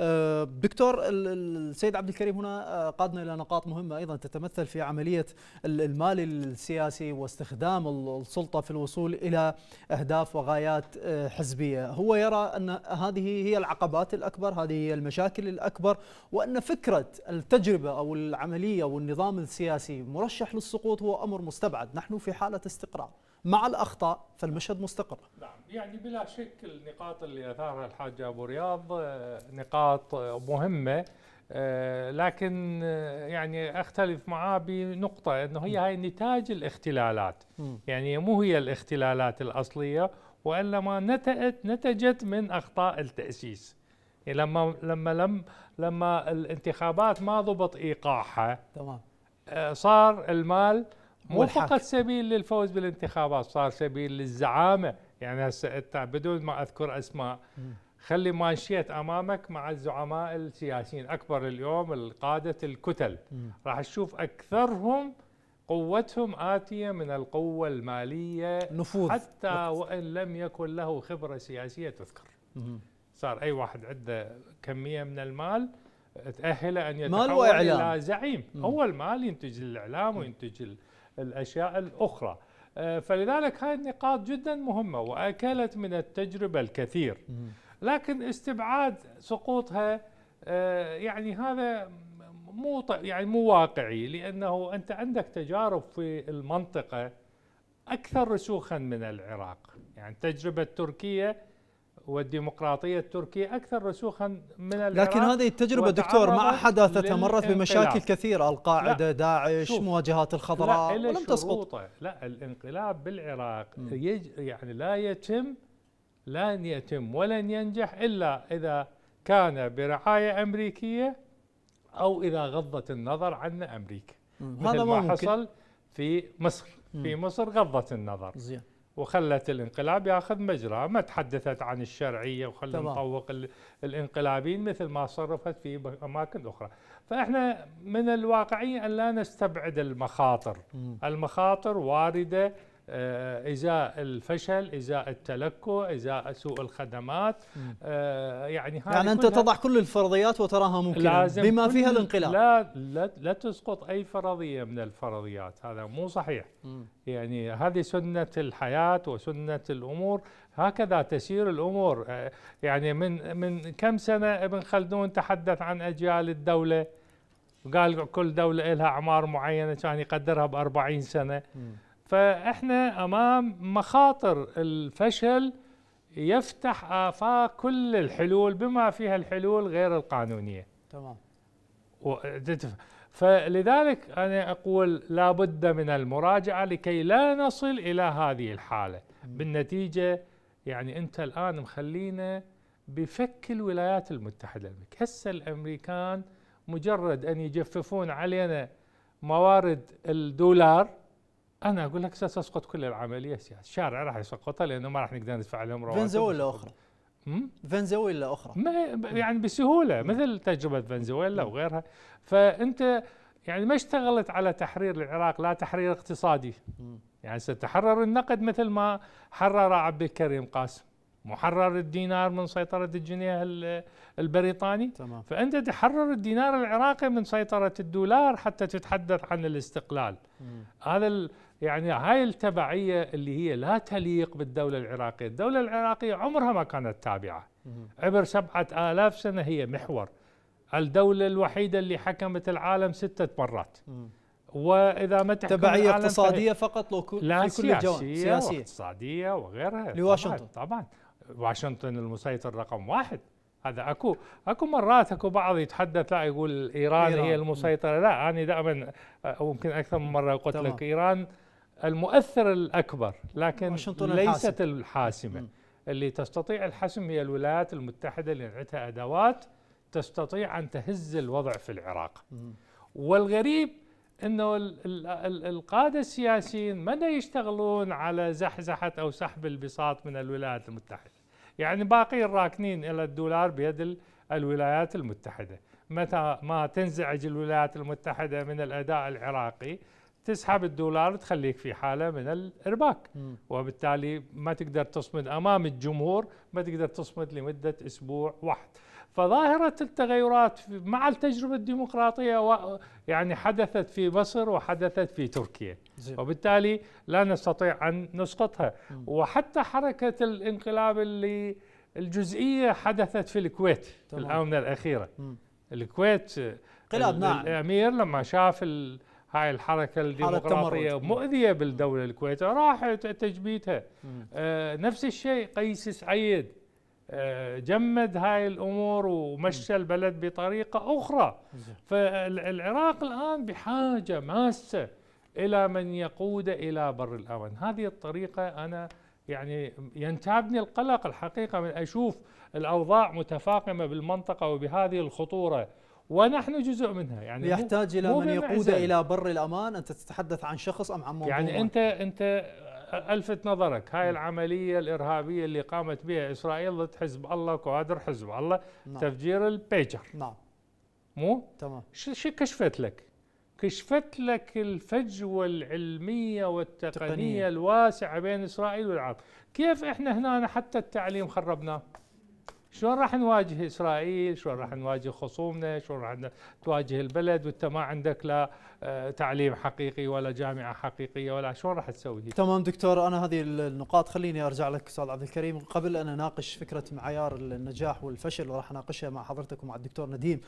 آه، دكتور السيد عبد الكريم هنا آه، قادنا الى نقاط مهمه ايضا تتمثل في عمليه المال السياسي واستخدام السلطه في الوصول الى اهداف وغايات آه، حزبيه، هو يرى ان هذه هي العقبات الاكبر، هذه هي المشاكل الاكبر، وان فكره التجربه او العمليه والنظام السياسي مرشح للسقوط هو امر مستبعد، نحن في حاله استقرار. مع الأخطاء فالمشهد مستقر نعم يعني بلا شك النقاط اللي أثارها الحاج أبو رياض آه، نقاط مهمة آه، لكن آه، يعني اختلف معاه بنقطه انه هي هاي نتاج الاختلالات يعني مو هي الاختلالات الاصليه وانما نتأت نتجت من اخطاء التاسيس يعني لما لما لم لما الانتخابات ما ضبط ايقاعها تمام صار المال مو فقط سبيل للفوز بالانتخابات صار سبيل للزعامه يعني هسه بدون ما اذكر اسماء خلي مانشيت امامك مع الزعماء السياسيين اكبر اليوم القاده الكتل راح تشوف اكثرهم قوتهم آتية من القوة المالية نفوذ حتى وإن لم يكن له خبرة سياسية تذكر صار أي واحد عنده كمية من المال تأهله أن يتحول مال وإعلام. إلى زعيم هو المال ينتج الإعلام وينتج الأشياء الأخرى آه، فلذلك هاي النقاط جدا مهمة وأكلت من التجربة الكثير لكن استبعاد سقوطها آه، يعني هذا مو يعني مو واقعي لأنه أنت عندك تجارب في المنطقة أكثر رسوخا من العراق يعني تجربة تركيا والديمقراطية التركية أكثر رسوخا من العراق لكن هذه التجربة دكتور مع حداثتها مرت بمشاكل كثيرة القاعدة لا داعش مواجهات الخضراء لا ولم تسقط لا الانقلاب بالعراق يج يعني لا يتم لن يتم ولن ينجح إلا إذا كان برعاية أمريكية أو إذا غضت النظر عنا أمريكا مثل ما ممكن. حصل في مصر في مصر غضت النظر زين وخلت الانقلاب ياخذ مجراه ما تحدثت عن الشرعيه وخلت نطوق الانقلابيين مثل ما صرفت في اماكن اخرى فاحنا من الواقعي ان لا نستبعد المخاطر المخاطر وارده ازاء آه، الفشل ازاء التلكؤ ازاء سوء الخدمات آه، يعني يعني انت تضع كل الفرضيات وتراها ممكنه بما فيها الانقلاب لا, لا لا تسقط اي فرضيه من الفرضيات هذا مو صحيح يعني هذه سنه الحياه وسنه الامور هكذا تسير الامور آه، يعني من من كم سنه ابن خلدون تحدث عن اجيال الدوله وقال كل دوله لها اعمار معينه كان يقدرها ب 40 سنه م. فاحنا امام مخاطر الفشل يفتح افاق كل الحلول بما فيها الحلول غير القانونيه تمام فلذلك انا اقول لابد من المراجعه لكي لا نصل الى هذه الحاله بالنتيجه يعني انت الان مخلينا بفك الولايات المتحده الامريكيه، هسه الامريكان مجرد ان يجففون علينا موارد الدولار انا اقول لك ستسقط كل العمليه السياسيه، الشارع راح يسقطها لانه ما راح نقدر ندفع لهم رواتب فنزويلا اخرى فنزويلا اخرى ما يعني بسهوله مثل تجربه فنزويلا وغيرها فانت يعني ما اشتغلت على تحرير العراق لا تحرير اقتصادي يعني ستحرر النقد مثل ما حرر عبد الكريم قاسم محرر الدينار من سيطرة الجنيه البريطاني تمام. فأنت تحرر الدينار العراقي من سيطرة الدولار حتى تتحدث عن الاستقلال مم. هذا يعني هاي التبعية اللي هي لا تليق بالدولة العراقية الدولة العراقية عمرها ما كانت تابعة عبر سبعة آلاف سنة هي محور الدولة الوحيدة اللي حكمت العالم ستة مرات واذا ما تحكم تبعيه اقتصاديه فقط لو كل لا في كل سياسية, سياسيه واقتصاديه وغيرها لواشنطن طبعا, طبعا واشنطن المسيطر رقم واحد هذا اكو اكو مرات اكو بعض يتحدث لا يقول ايران, إيران. هي المسيطره لا انا دائما آه، ممكن اكثر من مره قلت لك ايران المؤثر الأكبر لكن ليست الحاسمة م. اللي تستطيع الحسم هي الولايات المتحدة اللي عندها أدوات تستطيع أن تهز الوضع في العراق م. والغريب أنه القادة السياسيين ما يشتغلون على زحزحة أو سحب البساط من الولايات المتحدة يعني باقي الراكنين إلى الدولار بيد الولايات المتحدة متى ما تنزعج الولايات المتحدة من الأداء العراقي تسحب الدولار تخليك في حاله من الارباك م. وبالتالي ما تقدر تصمد امام الجمهور ما تقدر تصمد لمده اسبوع واحد فظاهره التغيرات مع التجربه الديمقراطيه يعني حدثت في مصر وحدثت في تركيا زي. وبالتالي لا نستطيع ان نسقطها م. وحتى حركه الانقلاب اللي الجزئيه حدثت في الكويت طبعا. في الاونه الاخيره م. الكويت انقلاب نعم الامير لما شاف ال هاي الحركة الديمقراطية مؤذية بالدولة الكويتية راحت تجبيتها آه نفس الشيء قيس سعيد آه جمد هاي الأمور ومشى البلد بطريقة أخرى فالعراق الآن بحاجة ماسة إلى من يقود إلى بر الأمن هذه الطريقة أنا يعني ينتابني القلق الحقيقة من أشوف الأوضاع متفاقمة بالمنطقة وبهذه الخطورة ونحن جزء منها يعني يحتاج الى من يقود الى بر الامان انت تتحدث عن شخص ام عن يعني موضوع يعني انت انت الفت نظرك هاي العمليه الارهابيه اللي قامت بها اسرائيل ضد حزب الله كوادر حزب الله نعم. تفجير البيجر نعم مو تمام شو كشفت لك كشفت لك الفجوه العلميه والتقنيه التقنية. الواسعه بين اسرائيل والعرب كيف احنا هنا حتى التعليم خربناه شلون راح نواجه اسرائيل شلون راح نواجه خصومنا شلون راح تواجه البلد وانت ما عندك لا آه، تعليم حقيقي ولا جامعه حقيقيه ولا شلون راح تسوي تمام دكتور انا هذه النقاط خليني ارجع لك استاذ عبد الكريم قبل ان اناقش فكره معيار النجاح والفشل وراح اناقشها مع حضرتك ومع الدكتور نديم